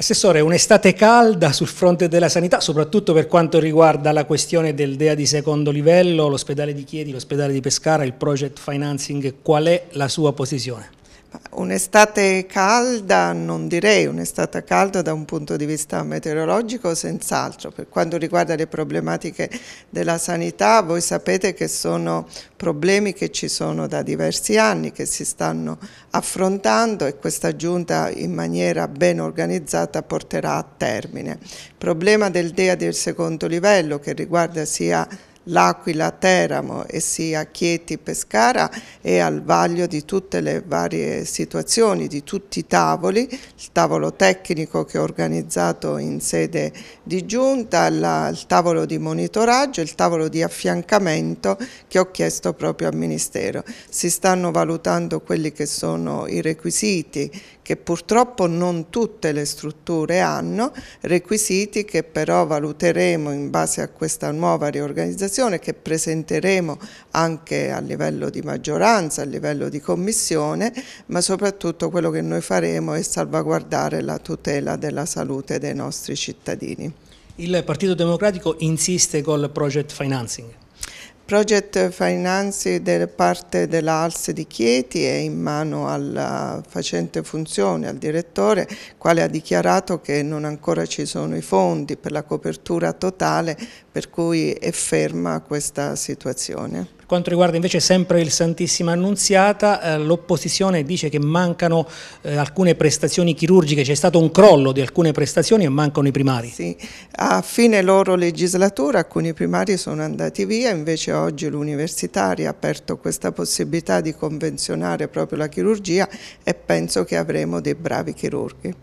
Assessore, un'estate calda sul fronte della sanità, soprattutto per quanto riguarda la questione del DEA di secondo livello, l'ospedale di Chiedi, l'ospedale di Pescara, il project financing, qual è la sua posizione? Un'estate calda, non direi un'estate calda da un punto di vista meteorologico, senz'altro. Per quanto riguarda le problematiche della sanità, voi sapete che sono problemi che ci sono da diversi anni, che si stanno affrontando e questa giunta in maniera ben organizzata porterà a termine. Il problema del DEA del secondo livello che riguarda sia L'Aquila, Teramo e sia Chieti, Pescara è al vaglio di tutte le varie situazioni, di tutti i tavoli, il tavolo tecnico che ho organizzato in sede di giunta, la, il tavolo di monitoraggio, il tavolo di affiancamento che ho chiesto proprio al Ministero. Si stanno valutando quelli che sono i requisiti che purtroppo non tutte le strutture hanno, requisiti che però valuteremo in base a questa nuova riorganizzazione comunicazione che presenteremo anche a livello di maggioranza, a livello di commissione, ma soprattutto quello che noi faremo è salvaguardare la tutela della salute dei nostri cittadini. Il Partito Democratico insiste col project financing. Project Finance da parte dell'ALS di Chieti è in mano al facente funzione, al direttore, quale ha dichiarato che non ancora ci sono i fondi per la copertura totale, per cui è ferma questa situazione. Quanto riguarda invece sempre il Santissima Annunziata, eh, l'opposizione dice che mancano eh, alcune prestazioni chirurgiche, c'è stato un crollo di alcune prestazioni e mancano i primari. Sì, a fine loro legislatura alcuni primari sono andati via, invece oggi l'universitaria ha aperto questa possibilità di convenzionare proprio la chirurgia e penso che avremo dei bravi chirurghi.